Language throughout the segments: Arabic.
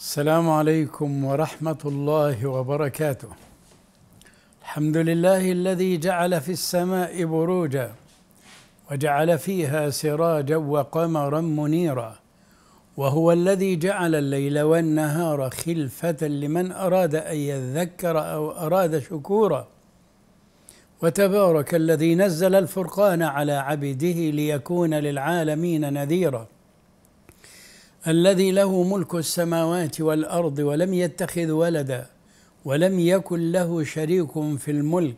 السلام عليكم ورحمه الله وبركاته الحمد لله الذي جعل في السماء بروجا وجعل فيها سراجا وقمرا منيرا وهو الذي جعل الليل والنهار خلفه لمن اراد ان يذكر او اراد شكورا وتبارك الذي نزل الفرقان على عبده ليكون للعالمين نذيرا الذي له ملك السماوات والارض ولم يتخذ ولدا ولم يكن له شريك في الملك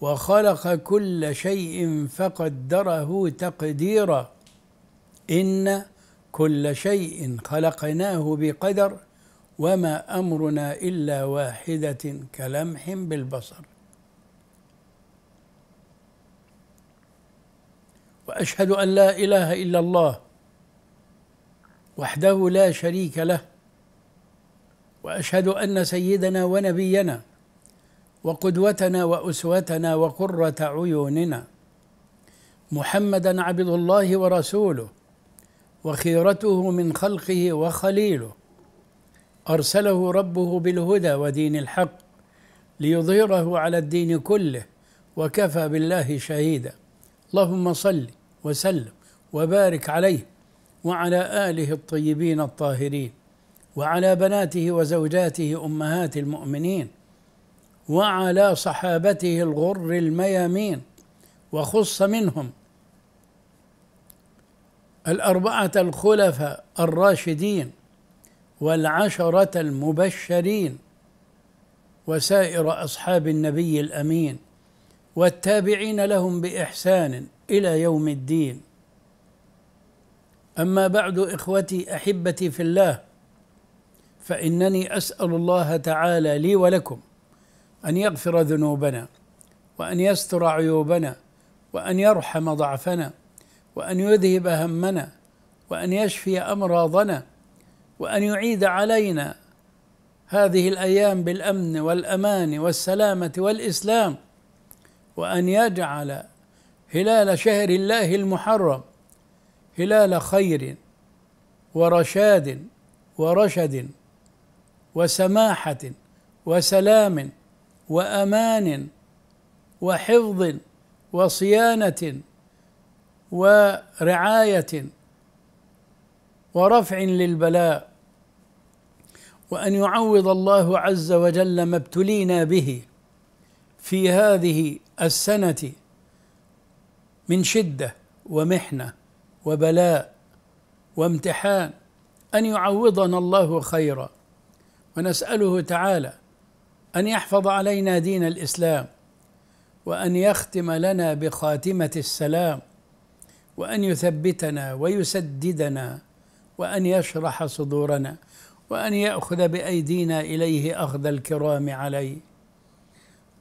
وخلق كل شيء فقدره تقديرا ان كل شيء خلقناه بقدر وما امرنا الا واحده كلمح بالبصر واشهد ان لا اله الا الله وحده لا شريك له واشهد ان سيدنا ونبينا وقدوتنا واسوتنا وقره عيوننا محمدا عبد الله ورسوله وخيرته من خلقه وخليله ارسله ربه بالهدى ودين الحق ليظهره على الدين كله وكفى بالله شهيدا اللهم صل وسلم وبارك عليه وعلى اله الطيبين الطاهرين وعلى بناته وزوجاته امهات المؤمنين وعلى صحابته الغر الميامين وخص منهم الاربعه الخلفاء الراشدين والعشره المبشرين وسائر اصحاب النبي الامين والتابعين لهم باحسان الى يوم الدين اما بعد اخوتي احبتي في الله فانني اسال الله تعالى لي ولكم ان يغفر ذنوبنا وان يستر عيوبنا وان يرحم ضعفنا وان يذهب همنا وان يشفي امراضنا وان يعيد علينا هذه الايام بالامن والامان والسلامه والاسلام وان يجعل هلال شهر الله المحرم هلال خير ورشاد ورشد وسماحة وسلام وأمان وحفظ وصيانة ورعاية ورفع للبلاء وأن يعوض الله عز وجل ما ابتلينا به في هذه السنة من شدة ومحنة وبلاء وامتحان ان يعوضنا الله خيرا ونساله تعالى ان يحفظ علينا دين الاسلام وان يختم لنا بخاتمه السلام وان يثبتنا ويسددنا وان يشرح صدورنا وان ياخذ بايدينا اليه اخذ الكرام عليه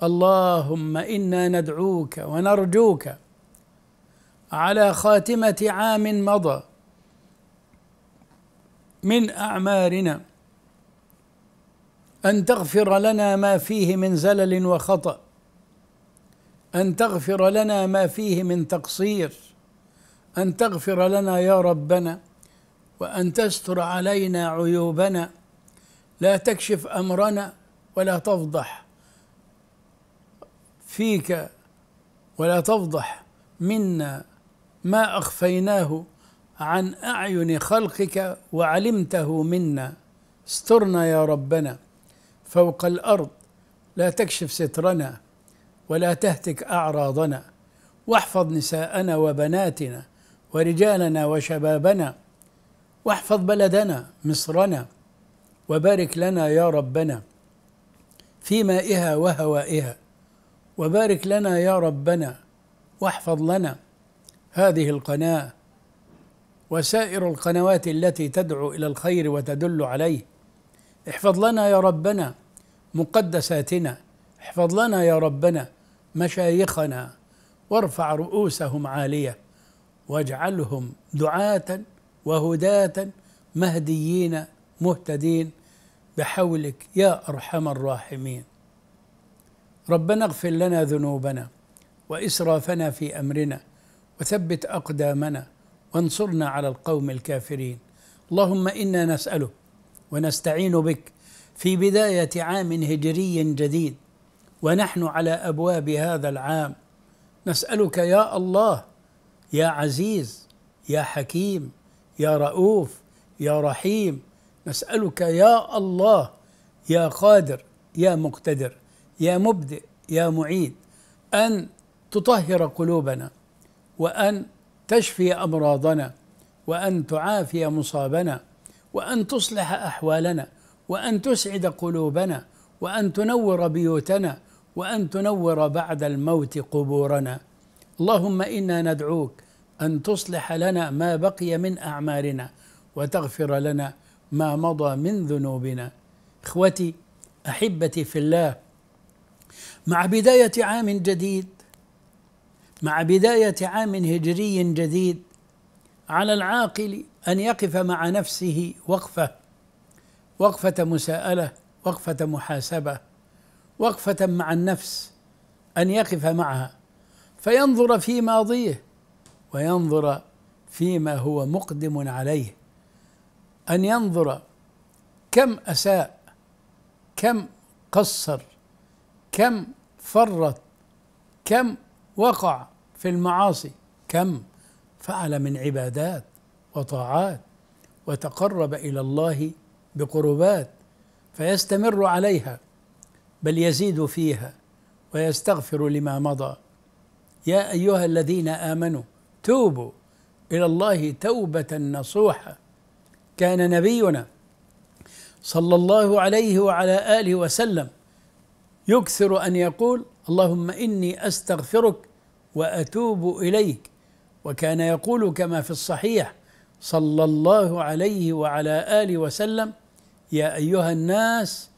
اللهم انا ندعوك ونرجوك على خاتمة عام مضى من أعمارنا أن تغفر لنا ما فيه من زلل وخطأ أن تغفر لنا ما فيه من تقصير أن تغفر لنا يا ربنا وأن تستر علينا عيوبنا لا تكشف أمرنا ولا تفضح فيك ولا تفضح منا ما اخفيناه عن اعين خلقك وعلمته منا استرنا يا ربنا فوق الارض لا تكشف سترنا ولا تهتك اعراضنا واحفظ نساءنا وبناتنا ورجالنا وشبابنا واحفظ بلدنا مصرنا وبارك لنا يا ربنا في مائها وهوائها وبارك لنا يا ربنا واحفظ لنا هذه القناه وسائر القنوات التي تدعو الى الخير وتدل عليه احفظ لنا يا ربنا مقدساتنا احفظ لنا يا ربنا مشايخنا وارفع رؤوسهم عاليه واجعلهم دعاه وهداه مهديين مهتدين بحولك يا ارحم الراحمين ربنا اغفر لنا ذنوبنا واسرافنا في امرنا وثبت اقدامنا وانصرنا على القوم الكافرين اللهم انا نسالك ونستعين بك في بدايه عام هجري جديد ونحن على ابواب هذا العام نسالك يا الله يا عزيز يا حكيم يا رؤوف يا رحيم نسالك يا الله يا قادر يا مقتدر يا مبدئ يا معيد ان تطهر قلوبنا وأن تشفي أمراضنا وأن تعافي مصابنا وأن تصلح أحوالنا وأن تسعد قلوبنا وأن تنور بيوتنا وأن تنور بعد الموت قبورنا اللهم إنا ندعوك أن تصلح لنا ما بقي من أعمارنا وتغفر لنا ما مضى من ذنوبنا إخوتي أحبتي في الله مع بداية عام جديد مع بداية عام هجري جديد على العاقل أن يقف مع نفسه وقفة وقفة مساءلة وقفة محاسبة وقفة مع النفس أن يقف معها فينظر في ماضيه وينظر فيما هو مقدم عليه أن ينظر كم أساء كم قصر كم فرط كم وقع في المعاصي كم فعل من عبادات وطاعات وتقرب الى الله بقربات فيستمر عليها بل يزيد فيها ويستغفر لما مضى يا ايها الذين امنوا توبوا الى الله توبه نصوحه كان نبينا صلى الله عليه وعلى اله وسلم يكثر ان يقول اللهم اني استغفرك واتوب اليك وكان يقول كما في الصحيح صلى الله عليه وعلى اله وسلم يا ايها الناس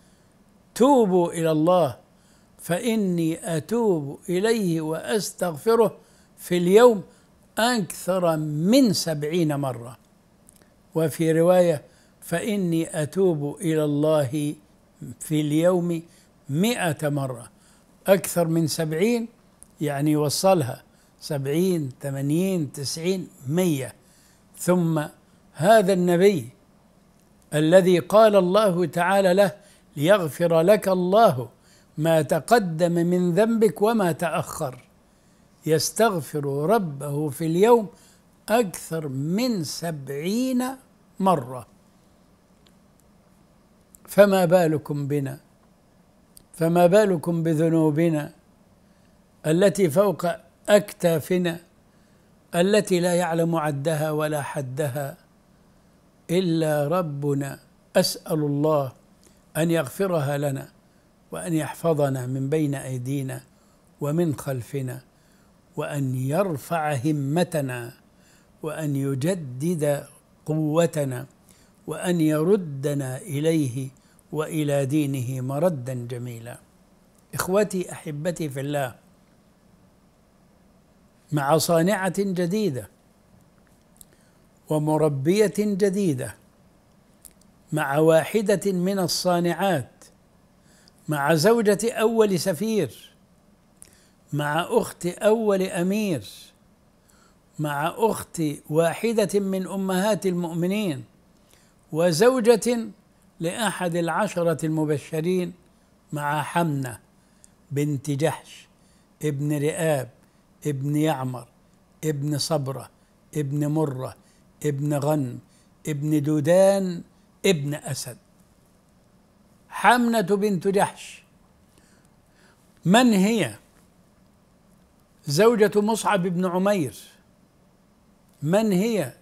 توبوا الى الله فاني اتوب اليه واستغفره في اليوم اكثر من سبعين مره وفي روايه فاني اتوب الى الله في اليوم مئة مره اكثر من سبعين يعني وصلها سبعين ثمانين تسعين مية ثم هذا النبي الذي قال الله تعالى له ليغفر لك الله ما تقدم من ذنبك وما تأخر يستغفر ربه في اليوم أكثر من سبعين مرة فما بالكم بنا فما بالكم بذنوبنا التي فوق أكتافنا التي لا يعلم عدها ولا حدها إلا ربنا أسأل الله أن يغفرها لنا وأن يحفظنا من بين أيدينا ومن خلفنا وأن يرفع همتنا وأن يجدد قوتنا وأن يردنا إليه وإلى دينه مردا جميلا إخوتي أحبتي في الله مع صانعة جديدة ومربية جديدة مع واحدة من الصانعات مع زوجة أول سفير مع أخت أول أمير مع أخت واحدة من أمهات المؤمنين وزوجة لأحد العشرة المبشرين مع حمنة بنت جحش ابن رئاب ابن يعمر ابن صبرة ابن مرة ابن غنم ابن دودان ابن أسد حمنة بنت جحش من هي زوجة مصعب بن عمير من هي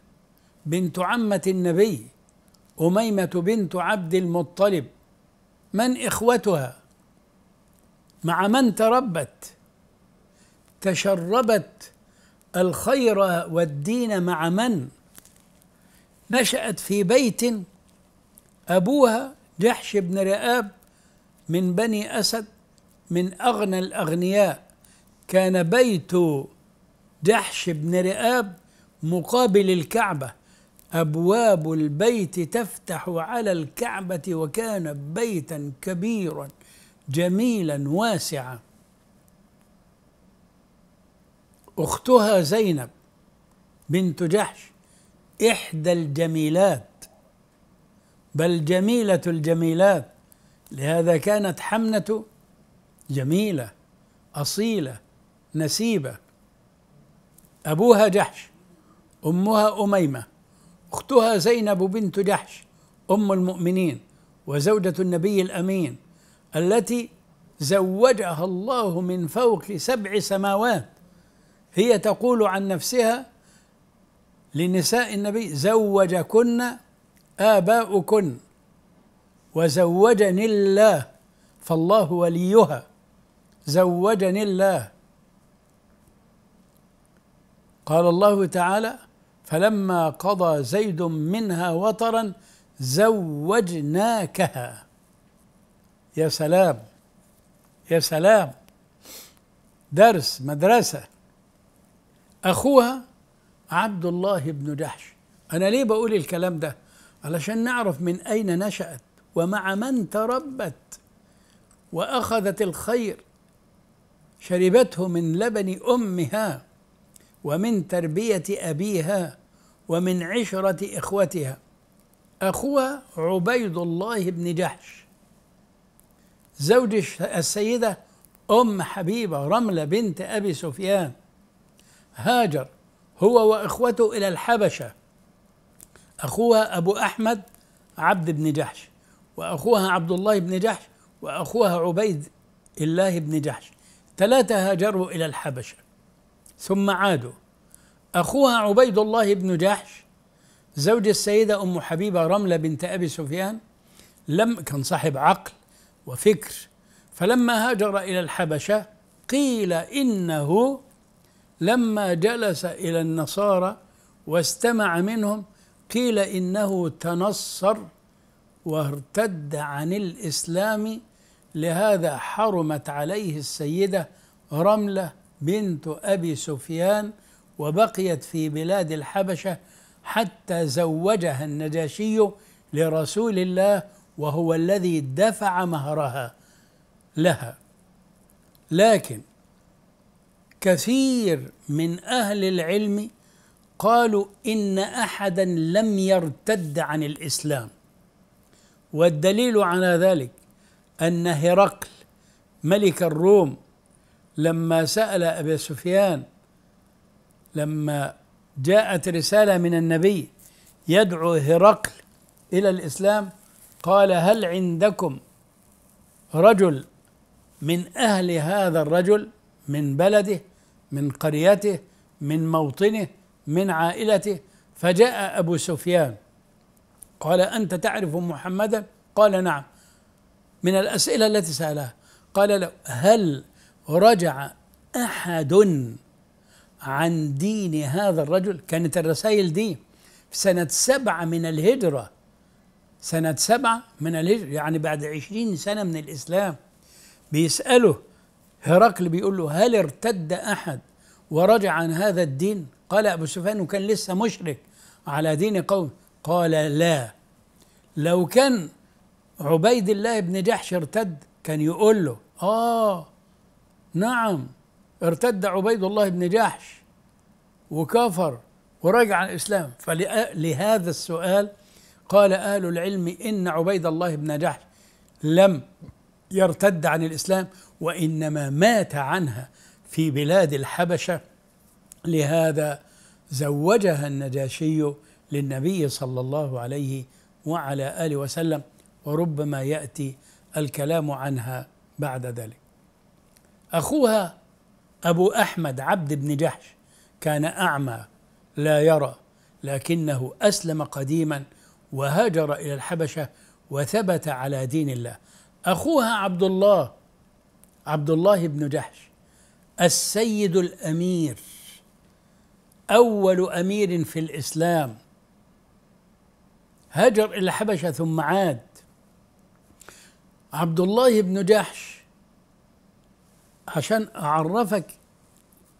بنت عمة النبي أميمة بنت عبد المطلب من إخوتها مع من تربت تشربت الخير والدين مع من نشأت في بيت أبوها جحش بن رئاب من بني أسد من أغنى الأغنياء كان بيت جحش بن رئاب مقابل الكعبة أبواب البيت تفتح على الكعبة وكان بيتا كبيرا جميلا واسعا أختها زينب بنت جحش إحدى الجميلات بل جميلة الجميلات لهذا كانت حمنة جميلة أصيلة نسيبة أبوها جحش أمها أميمة أختها زينب بنت جحش أم المؤمنين وزوجة النبي الأمين التي زوجها الله من فوق سبع سماوات هي تقول عن نفسها لنساء النبي زوجكن آباؤكن وزوجني الله فالله وليها زوجني الله قال الله تعالى فلما قضى زيد منها وطرا زوجناكها يا سلام يا سلام درس مدرسه أخوها عبد الله بن جحش أنا ليه بقول الكلام ده علشان نعرف من أين نشأت ومع من تربت وأخذت الخير شربته من لبن أمها ومن تربية أبيها ومن عشرة إخوتها أخوها عبيد الله بن جحش زوج السيدة أم حبيبة رملة بنت أبي سفيان هاجر هو واخوته الى الحبشه اخوها ابو احمد عبد بن جحش واخوها عبد الله بن جحش واخوها عبيد الله بن جحش ثلاثه هاجروا الى الحبشه ثم عادوا اخوها عبيد الله بن جحش زوج السيده ام حبيبه رمله بنت ابي سفيان لم كان صاحب عقل وفكر فلما هاجر الى الحبشه قيل انه لما جلس إلى النصارى واستمع منهم قيل إنه تنصر وارتد عن الإسلام لهذا حرمت عليه السيدة رملة بنت أبي سفيان وبقيت في بلاد الحبشة حتى زوجها النجاشي لرسول الله وهو الذي دفع مهرها لها لكن كثير من أهل العلم قالوا إن أحدا لم يرتد عن الإسلام والدليل على ذلك أن هرقل ملك الروم لما سأل أبي سفيان لما جاءت رسالة من النبي يدعو هرقل إلى الإسلام قال هل عندكم رجل من أهل هذا الرجل من بلده من قريته من موطنه من عائلته فجاء ابو سفيان قال انت تعرف محمدا قال نعم من الاسئله التي سالها قال له هل رجع احد عن دين هذا الرجل كانت الرسائل دي في سنة سبعة من الهجرة سنة سبعة من الهجرة يعني بعد عشرين سنة من الإسلام بيسأله هرقل بيقول له هل ارتد احد ورجع عن هذا الدين قال ابو سفيان وكان لسه مشرك على دين قوم قال لا لو كان عبيد الله بن جحش ارتد كان يقول له اه نعم ارتد عبيد الله بن جحش وكفر ورجع عن الاسلام فلهذا السؤال قال اهل العلم ان عبيد الله بن جحش لم يرتد عن الاسلام وانما مات عنها في بلاد الحبشه لهذا زوجها النجاشي للنبي صلى الله عليه وعلى اله وسلم وربما ياتي الكلام عنها بعد ذلك اخوها ابو احمد عبد بن جحش كان اعمى لا يرى لكنه اسلم قديما وهاجر الى الحبشه وثبت على دين الله اخوها عبد الله عبد الله بن جحش السيد الامير اول امير في الاسلام هاجر الى الحبشه ثم عاد عبد الله بن جحش عشان اعرفك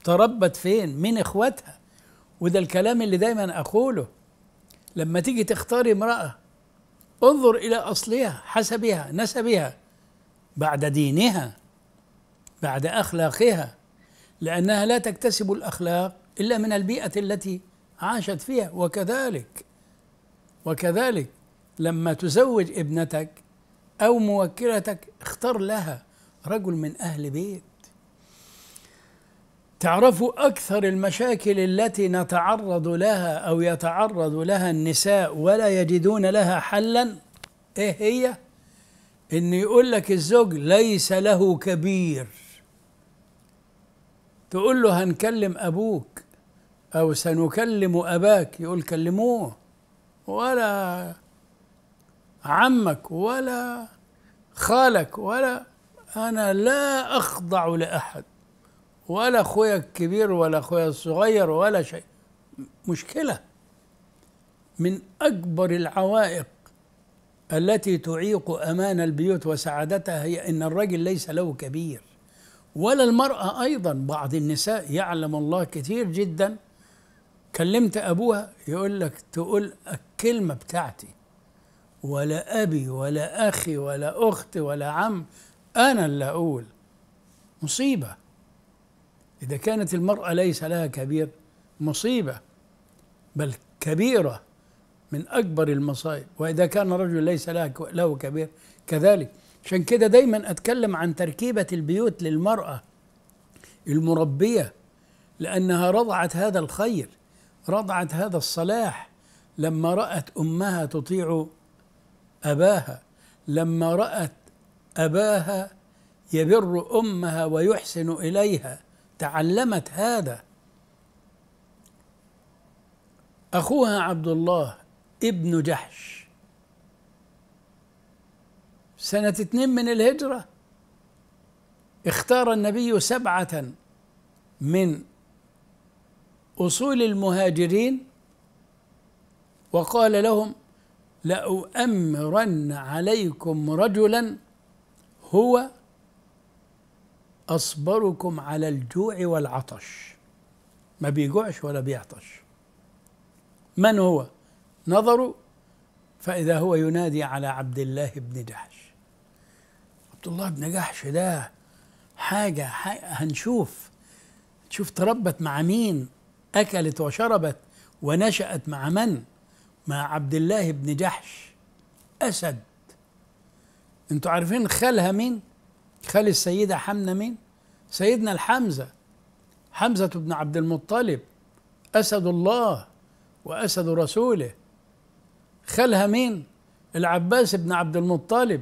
تربت فين من اخواتها وده الكلام اللي دايما اقوله لما تيجي تختار امراه انظر الى اصلها حسبها نسبها بعد دينها بعد أخلاقها لأنها لا تكتسب الأخلاق إلا من البيئة التي عاشت فيها وكذلك وكذلك لما تزوج ابنتك أو موكلتك اختر لها رجل من أهل بيت تعرفوا أكثر المشاكل التي نتعرض لها أو يتعرض لها النساء ولا يجدون لها حلا إيه هي؟ إن يقول لك الزوج ليس له كبير تقول له هنكلم أبوك أو سنكلم أباك يقول كلموه ولا عمك ولا خالك ولا أنا لا أخضع لأحد ولا أخويا الكبير ولا أخويا الصغير ولا شيء مشكلة من أكبر العوائق التي تعيق أمان البيوت وسعادتها هي أن الرجل ليس له كبير ولا المرأة أيضا بعض النساء يعلم الله كثير جدا كلمت أبوها يقول لك تقول الكلمة بتاعتي ولا أبي ولا أخي ولا أخت ولا عم أنا اللي أقول مصيبة إذا كانت المرأة ليس لها كبير مصيبة بل كبيرة من أكبر المصائب وإذا كان رجل ليس له كبير كذلك عشان كده دايما اتكلم عن تركيبه البيوت للمراه المربيه لانها رضعت هذا الخير رضعت هذا الصلاح لما رات امها تطيع اباها لما رات اباها يبر امها ويحسن اليها تعلمت هذا اخوها عبد الله ابن جحش سنة اثنين من الهجرة اختار النبي سبعة من أصول المهاجرين وقال لهم لأؤمرن عليكم رجلا هو أصبركم على الجوع والعطش ما بيجوعش ولا بيعطش من هو نظروا فإذا هو ينادي على عبد الله بن جحش عبد الله بن جحش ده حاجة, حاجة هنشوف تشوف تربت مع مين أكلت وشربت ونشأت مع من مع عبد الله بن جحش أسد انتوا عارفين خالها مين خال السيدة حمنة مين سيدنا الحمزة حمزة بن عبد المطلب أسد الله وأسد رسوله خالها مين العباس بن عبد المطلب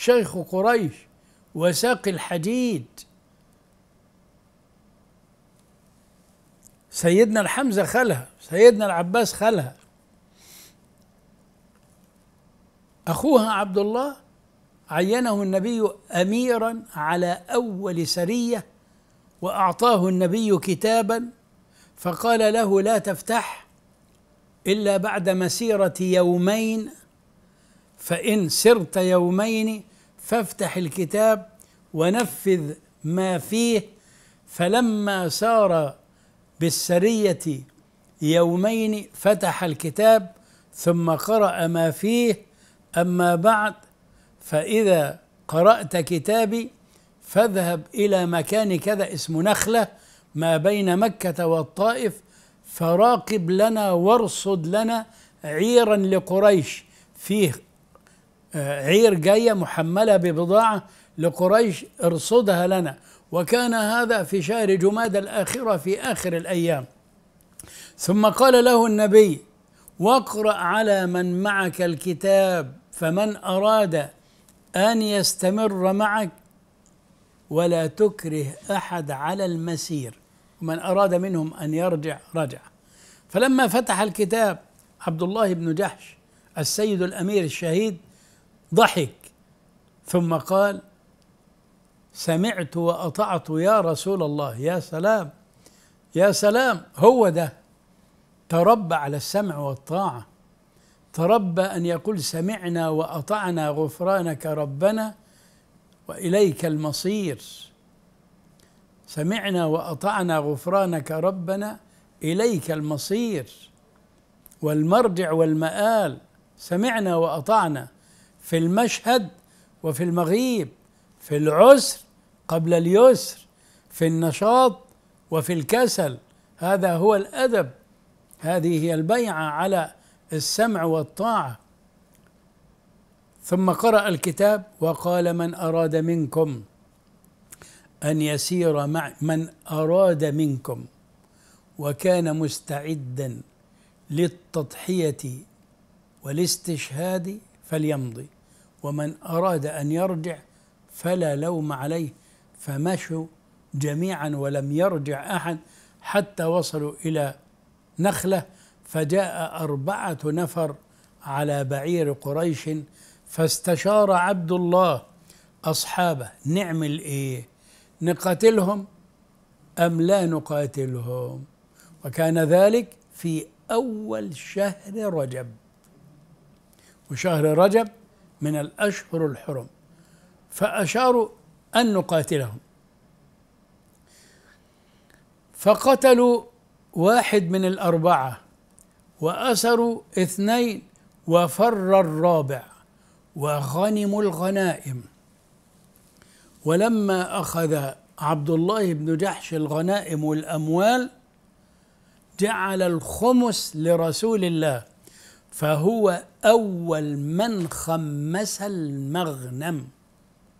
شيخ قريش وساقي الحديد سيدنا الحمزة خالها سيدنا العباس خالها أخوها عبد الله عينه النبي أميرا على أول سرية وأعطاه النبي كتابا فقال له لا تفتح إلا بعد مسيرة يومين فإن سرت يومين فافتح الكتاب ونفذ ما فيه فلما سار بالسرية يومين فتح الكتاب ثم قرأ ما فيه أما بعد فإذا قرأت كتابي فاذهب إلى مكان كذا اسمه نخلة ما بين مكة والطائف فراقب لنا وارصد لنا عيرا لقريش فيه عير جاية محملة ببضاعة لقريش ارصدها لنا وكان هذا في شهر جماد الآخرة في آخر الأيام ثم قال له النبي واقرأ على من معك الكتاب فمن أراد أن يستمر معك ولا تكره أحد على المسير ومن أراد منهم أن يرجع رجع فلما فتح الكتاب عبد الله بن جحش السيد الأمير الشهيد ضحك ثم قال سمعت واطعت يا رسول الله يا سلام يا سلام هو ده تربى على السمع والطاعه تربى ان يقول سمعنا واطعنا غفرانك ربنا واليك المصير سمعنا واطعنا غفرانك ربنا اليك المصير والمرجع والمآل سمعنا واطعنا في المشهد وفي المغيب في العسر قبل اليسر في النشاط وفي الكسل هذا هو الادب هذه هي البيعه على السمع والطاعه ثم قرأ الكتاب وقال من أراد منكم أن يسير مع من أراد منكم وكان مستعدا للتضحية والاستشهاد فليمضي ومن أراد أن يرجع فلا لوم عليه فمشوا جميعا ولم يرجع أحد حتى وصلوا إلى نخلة فجاء أربعة نفر على بعير قريش فاستشار عبد الله أصحابه نعمل إيه نقاتلهم أم لا نقاتلهم وكان ذلك في أول شهر رجب وشهر رجب من الأشهر الحرم فأشاروا أن نقاتلهم فقتلوا واحد من الأربعة وأسروا اثنين وفر الرابع وغنموا الغنائم ولما أخذ عبد الله بن جحش الغنائم والأموال جعل الخمس لرسول الله فهو أول من خمس المغنم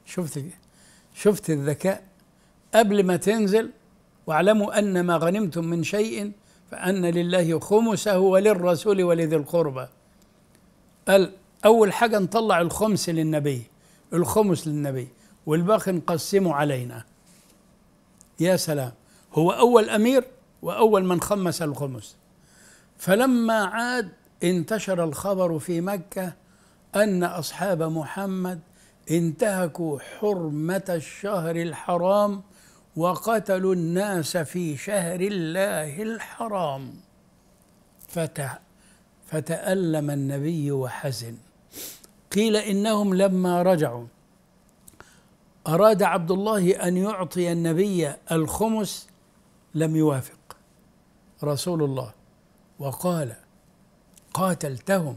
شفت شفت الذكاء قبل ما تنزل واعلموا أن ما غنمتم من شيء فأن لله خمسه وللرسول ولذي القربى قال أول حاجة نطلع الخمس للنبي الخمس للنبي والباقي نقسمه علينا يا سلام هو أول أمير وأول من خمس الخمس فلما عاد انتشر الخبر في مكة أن أصحاب محمد انتهكوا حرمة الشهر الحرام وقتلوا الناس في شهر الله الحرام فتألم النبي وحزن قيل إنهم لما رجعوا أراد عبد الله أن يعطي النبي الخمس لم يوافق رسول الله وقال قاتلتهم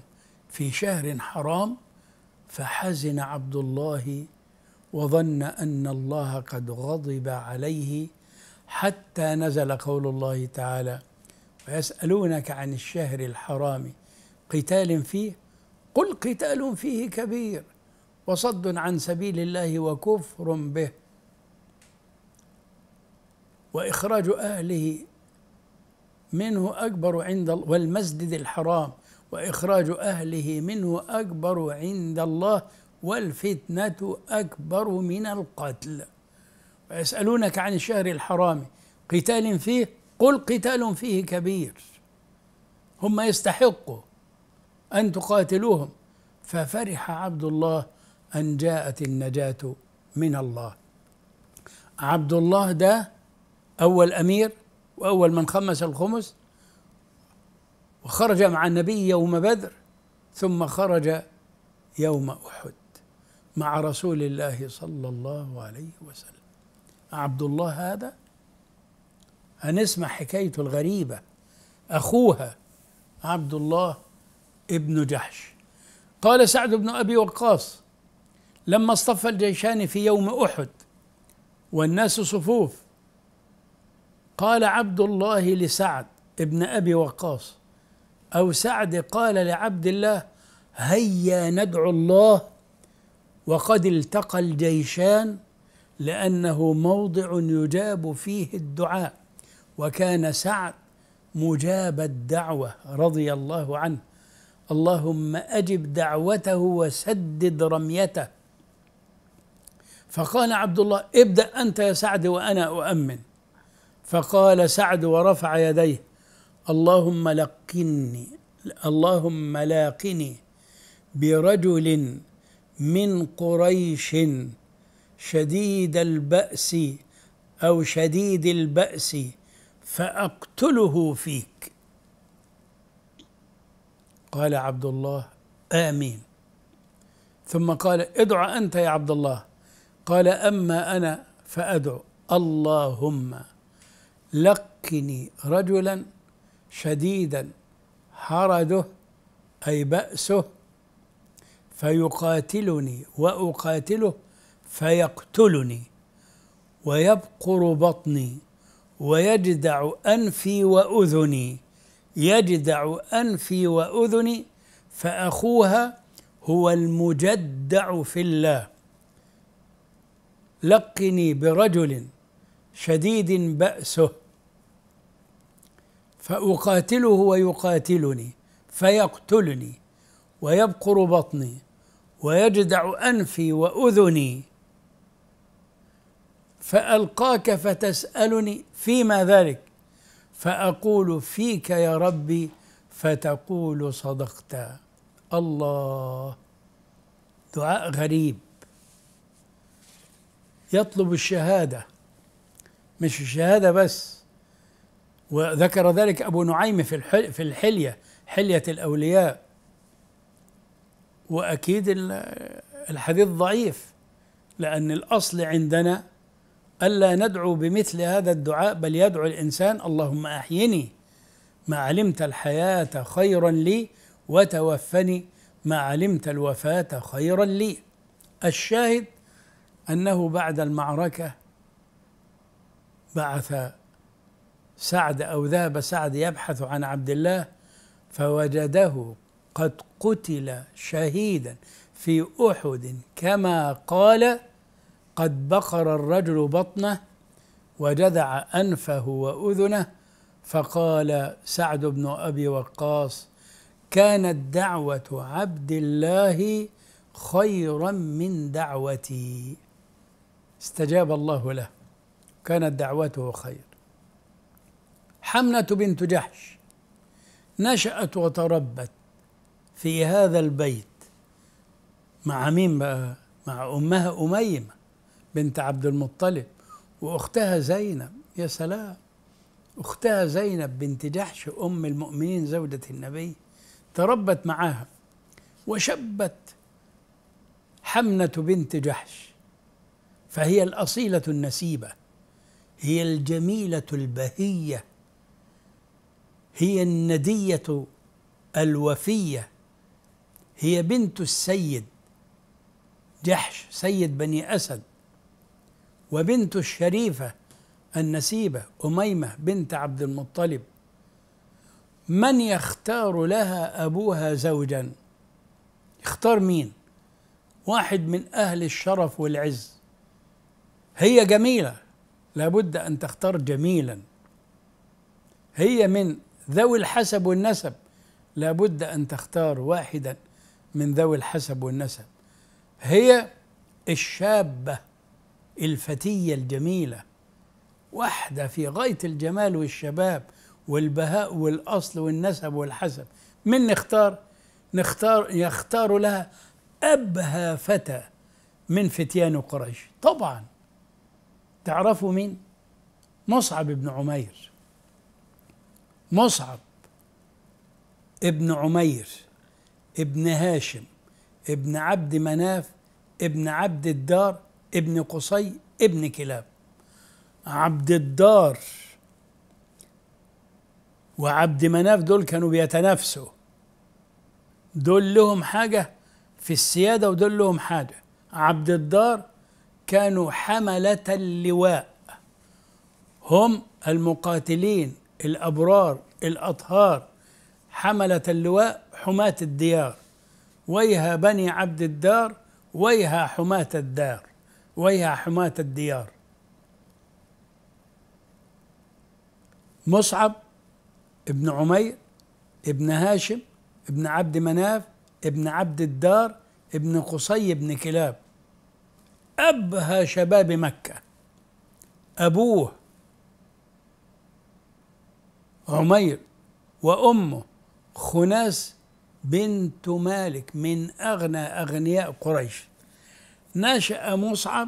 في شهر حرام فحزن عبد الله وظن ان الله قد غضب عليه حتى نزل قول الله تعالى ويسالونك عن الشهر الحرام قتال فيه قل قتال فيه كبير وصد عن سبيل الله وكفر به واخراج اهله منه اكبر عند والمسجد الحرام وإخراج أهله منه أكبر عند الله والفتنة أكبر من القتل ويسألونك عن الشهر الحرام قتال فيه قل قتال فيه كبير هم يستحقوا أن تقاتلوهم ففرح عبد الله أن جاءت النجاة من الله عبد الله ده أول أمير وأول من خمس الخمس وخرج مع النبي يوم بدر ثم خرج يوم احد مع رسول الله صلى الله عليه وسلم عبد الله هذا هنسمع حكايته الغريبه اخوها عبد الله ابن جحش قال سعد بن ابي وقاص لما اصطف الجيشان في يوم احد والناس صفوف قال عبد الله لسعد ابن ابي وقاص أو سعد قال لعبد الله هيا ندعو الله وقد التقى الجيشان لأنه موضع يجاب فيه الدعاء وكان سعد مجاب الدعوة رضي الله عنه اللهم أجب دعوته وسدد رميته فقال عبد الله ابدأ أنت يا سعد وأنا أؤمن فقال سعد ورفع يديه اللهم لقني اللهم لاقني برجل من قريش شديد البأس أو شديد البأس فأقتله فيك قال عبد الله آمين ثم قال ادع أنت يا عبد الله قال أما أنا فأدعو اللهم لقني رجلا شديدا هرده أي بأسه فيقاتلني وأقاتله فيقتلني ويبقر بطني ويجدع أنفي وأذني يجدع أنفي وأذني فأخوها هو المجدع في الله لقني برجل شديد بأسه فأقاتله ويقاتلني فيقتلني ويبقر بطني ويجدع أنفي وأذني فألقاك فتسألني فيما ذلك فأقول فيك يا ربي فتقول صدقت الله دعاء غريب يطلب الشهادة مش الشهادة بس وذكر ذلك أبو نعيم في في الحلية حلية الأولياء وأكيد الحديث ضعيف لأن الأصل عندنا ألا ندعو بمثل هذا الدعاء بل يدعو الإنسان اللهم أحيني ما علمت الحياة خيرا لي وتوفني ما علمت الوفاة خيرا لي الشاهد أنه بعد المعركة بعث سعد أو ذهب سعد يبحث عن عبد الله فوجده قد قتل شهيدا في أحد كما قال قد بقر الرجل بطنه وجذع أنفه وأذنه فقال سعد بن أبي وقاص كانت دعوة عبد الله خيرا من دعوتي استجاب الله له كانت دعوته خير حمنة بنت جحش نشأت وتربت في هذا البيت مع مين بقى؟ مع أمها أميمة بنت عبد المطلب وأختها زينب يا سلام أختها زينب بنت جحش أم المؤمنين زوجة النبي تربت معها وشبت حمنة بنت جحش فهي الأصيلة النسيبة هي الجميلة البهية هي الندية الوفية هي بنت السيد جحش سيد بني أسد وبنت الشريفة النسيبة أميمة بنت عبد المطلب من يختار لها أبوها زوجا يختار مين واحد من أهل الشرف والعز هي جميلة لابد أن تختار جميلا هي من ذوي الحسب والنسب لابد أن تختار واحدا من ذوي الحسب والنسب هي الشابة الفتية الجميلة واحدة في غاية الجمال والشباب والبهاء والأصل والنسب والحسب من نختار؟ نختار يختار لها أبهى فتى من فتيان قريش طبعا تعرفوا مين؟ مصعب بن عمير مصعب ابن عمير ابن هاشم ابن عبد مناف ابن عبد الدار ابن قصي ابن كلاب عبد الدار وعبد مناف دول كانوا بيتنافسوا دول لهم حاجة في السيادة ودول لهم حاجة عبد الدار كانوا حملة اللواء هم المقاتلين الأبرار الأطهار حملة اللواء حماة الديار ويها بني عبد الدار ويها حماة الدار ويها حماة الديار مصعب ابن عمير ابن هاشم ابن عبد مناف ابن عبد الدار ابن قصي بن كلاب أبهى شباب مكة أبوه عمير وأمه خناس بنت مالك من أغنى أغنياء قريش نشأ مصعب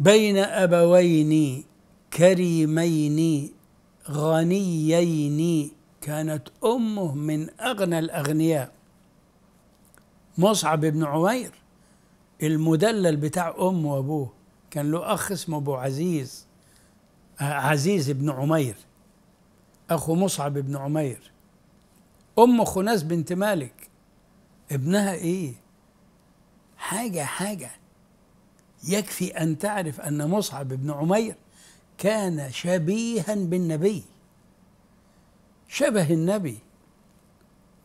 بين أبوين كريمين غنيين كانت أمه من أغنى الأغنياء مصعب بن عمير المدلل بتاع أمه وأبوه كان له أخ اسمه أبو عزيز عزيز بن عمير أخو مصعب بن عمير أم خناس بنت مالك ابنها إيه؟ حاجة حاجة يكفي أن تعرف أن مصعب بن عمير كان شبيها بالنبي شبه النبي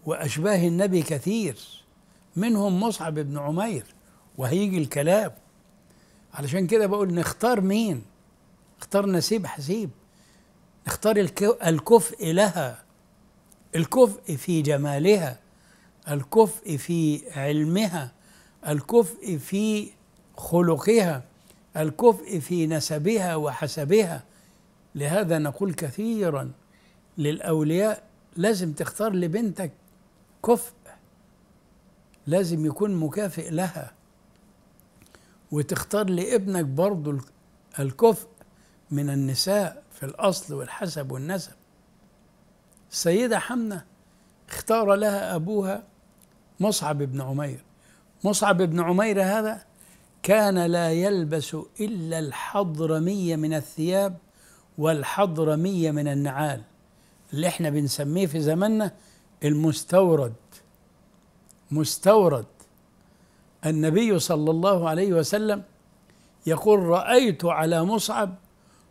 وأشباه النبي كثير منهم مصعب بن عمير وهيجي الكلام علشان كده بقول نختار مين اختار نسيب حسيب اختار الكفء لها الكفء في جمالها الكفء في علمها الكفء في خلقها الكفء في نسبها وحسبها لهذا نقول كثيرا للأولياء لازم تختار لبنتك كفء لازم يكون مكافئ لها وتختار لابنك برضو الكفء من النساء في الأصل والحسب والنسب السيدة حمنة اختار لها أبوها مصعب بن عمير مصعب بن عمير هذا كان لا يلبس إلا الحضرمية من الثياب والحضرمية من النعال اللي احنا بنسميه في زماننا المستورد مستورد النبي صلى الله عليه وسلم يقول رأيت على مصعب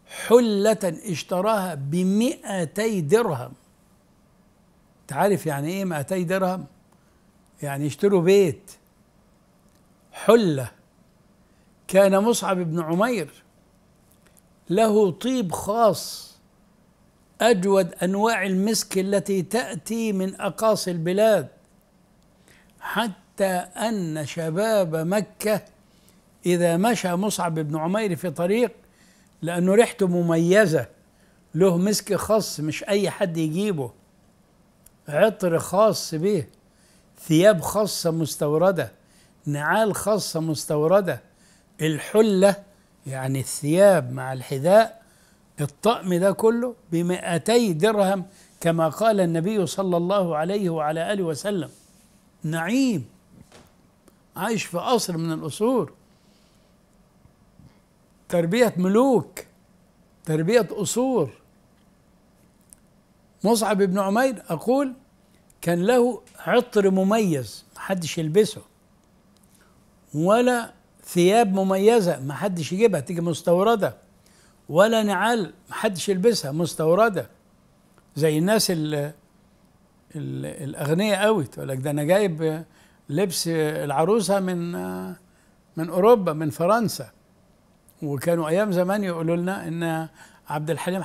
حلة اشتراها بمئتي درهم تعرف يعني ايه مئتي درهم يعني يشتروا بيت حلة كان مصعب بن عمير له طيب خاص أجود أنواع المسك التي تأتي من أقاصي البلاد حتى أن شباب مكة إذا مشى مصعب بن عمير في طريق لأنه ريحته مميزة له مسك خاص مش أي حد يجيبه عطر خاص به ثياب خاصة مستوردة نعال خاصة مستوردة الحلة يعني الثياب مع الحذاء الطقم ده كله بمئتي درهم كما قال النبي صلى الله عليه وعلى آله وسلم نعيم عايش في قصر من القصور تربية ملوك تربية أصول مصعب بن عمير أقول كان له عطر مميز محدش يلبسه ولا ثياب مميزة محدش يجيبها تيجي مستوردة ولا نعال محدش يلبسها مستوردة زي الناس الـ الـ الأغنياء قوي تقول لك ده أنا جايب لبس العروسة من من أوروبا من فرنسا وكانوا ايام زمان يقولوا لنا ان عبد الحليم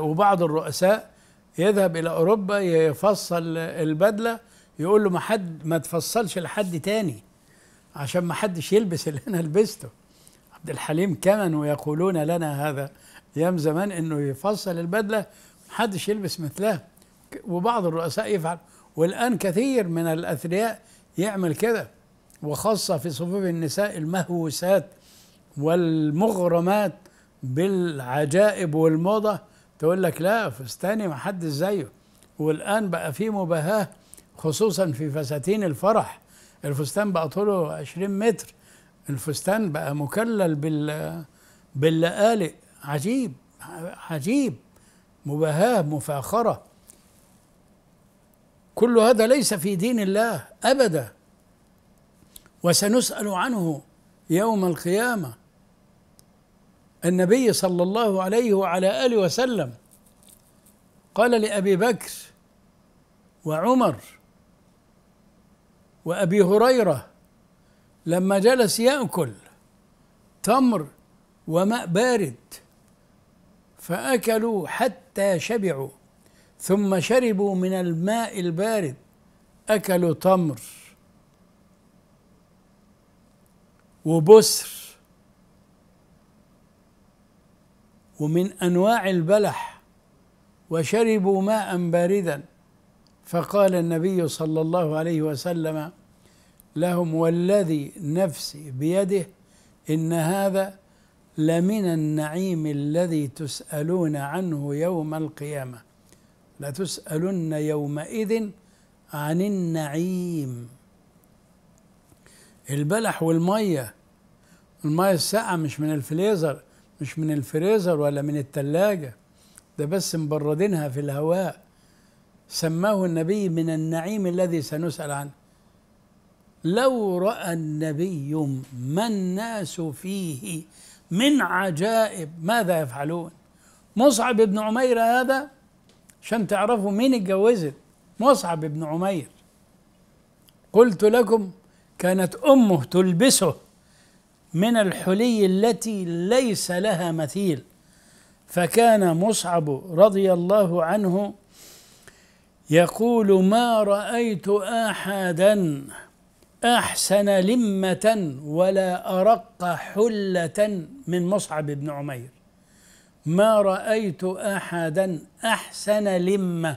وبعض الرؤساء يذهب الى اوروبا يفصل البدله يقول له ما حد ما تفصلش لحد تاني عشان ما حدش يلبس اللي انا لبسته عبد الحليم كانوا يقولون لنا هذا ايام زمان انه يفصل البدله ما حدش يلبس مثلها وبعض الرؤساء يفعل والان كثير من الاثرياء يعمل كده وخاصه في صفوف النساء المهووسات والمغرمات بالعجائب والموضة تقول لك لا فستاني ما حدش زيه والآن بقى في مباهاة خصوصا في فساتين الفرح الفستان بقى طوله 20 متر الفستان بقى مكلل بال باللآلئ عجيب عجيب مباهاة مفاخرة كل هذا ليس في دين الله أبدا وسنسأل عنه يوم القيامة النبي صلى الله عليه وعلى اله وسلم قال لابي بكر وعمر وابي هريره لما جلس ياكل تمر وماء بارد فاكلوا حتى شبعوا ثم شربوا من الماء البارد اكلوا تمر وبسر ومن انواع البلح وشربوا ماء باردا فقال النبي صلى الله عليه وسلم لهم والذي نفسي بيده ان هذا لمن النعيم الذي تسالون عنه يوم القيامه لتسالن يومئذ عن النعيم البلح والميه الميه الساقعه مش من الفليزر مش من الفريزر ولا من التلاجة ده بس مبردينها في الهواء سماه النبي من النعيم الذي سنسأل عنه لو رأى النبي ما الناس فيه من عجائب ماذا يفعلون مصعب بن عمير هذا عشان تعرفوا مين اتجوزت مصعب بن عمير قلت لكم كانت امه تلبسه من الحلي التي ليس لها مثيل فكان مصعب رضي الله عنه يقول ما رأيت أحدا أحسن لمة ولا أرق حلة من مصعب بن عمير ما رأيت أحدا أحسن لمة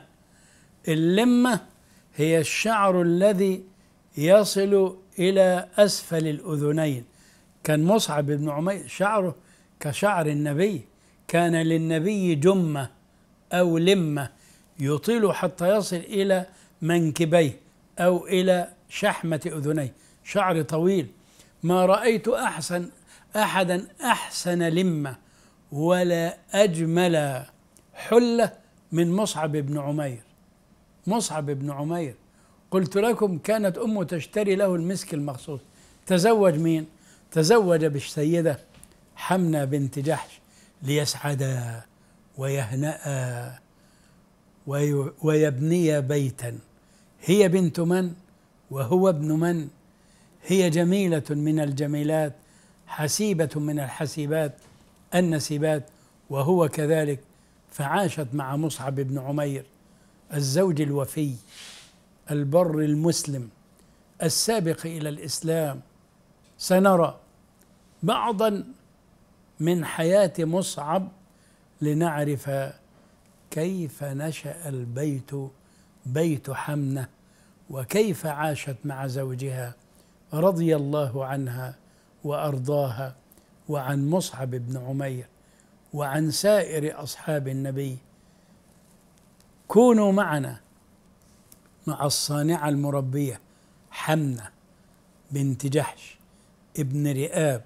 اللمة هي الشعر الذي يصل إلى أسفل الأذنين كان مصعب بن عمير شعره كشعر النبي كان للنبي جمة أو لمة يطيل حتى يصل إلى منكبيه أو إلى شحمة أذنيه شعر طويل ما رأيت أحسن أحدا أحسن لمة ولا أجمل حلة من مصعب بن عمير مصعب بن عمير قلت لكم كانت أمه تشتري له المسك المخصوص تزوج مين تزوج بالسيدة حمنة بنت جحش ليسعدا ويهنأ ويبني بيتا هي بنت من وهو ابن من هي جميلة من الجميلات حسيبة من الحسيبات النسيبات وهو كذلك فعاشت مع مصعب بن عمير الزوج الوفي البر المسلم السابق إلى الإسلام سنرى بعضا من حياة مصعب لنعرف كيف نشأ البيت بيت حمنة وكيف عاشت مع زوجها رضي الله عنها وأرضاها وعن مصعب بن عمير وعن سائر أصحاب النبي كونوا معنا مع الصانعة المربية حمنة بنت جحش ابن رئاب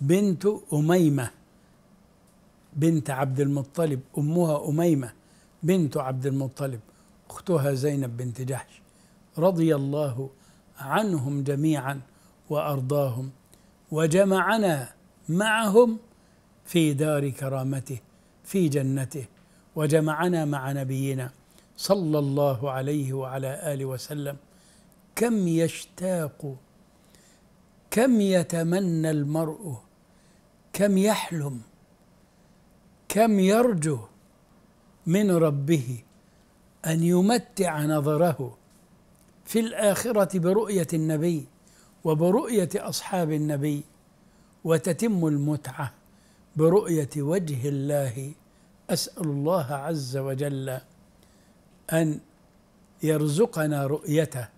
بنت أميمة بنت عبد المطلب أمها أميمة بنت عبد المطلب أختها زينب بنت جحش رضي الله عنهم جميعا وأرضاهم وجمعنا معهم في دار كرامته في جنته وجمعنا مع نبينا صلى الله عليه وعلى آله وسلم كم يشتاق كم يتمنى المرء كم يحلم كم يرجو من ربه ان يمتع نظره في الاخره برؤيه النبي وبرؤيه اصحاب النبي وتتم المتعه برؤيه وجه الله اسال الله عز وجل ان يرزقنا رؤيته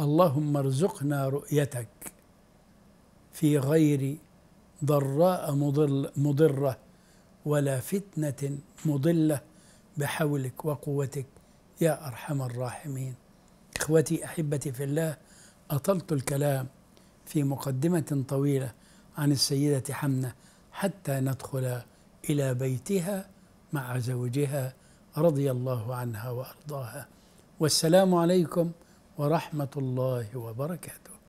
اللهم ارزقنا رؤيتك في غير ضراء مضل مضرة ولا فتنة مضلة بحولك وقوتك يا أرحم الراحمين إخوتي أحبتي في الله أطلت الكلام في مقدمة طويلة عن السيدة حمنة حتى ندخل إلى بيتها مع زوجها رضي الله عنها وأرضاها والسلام عليكم ورحمة الله وبركاته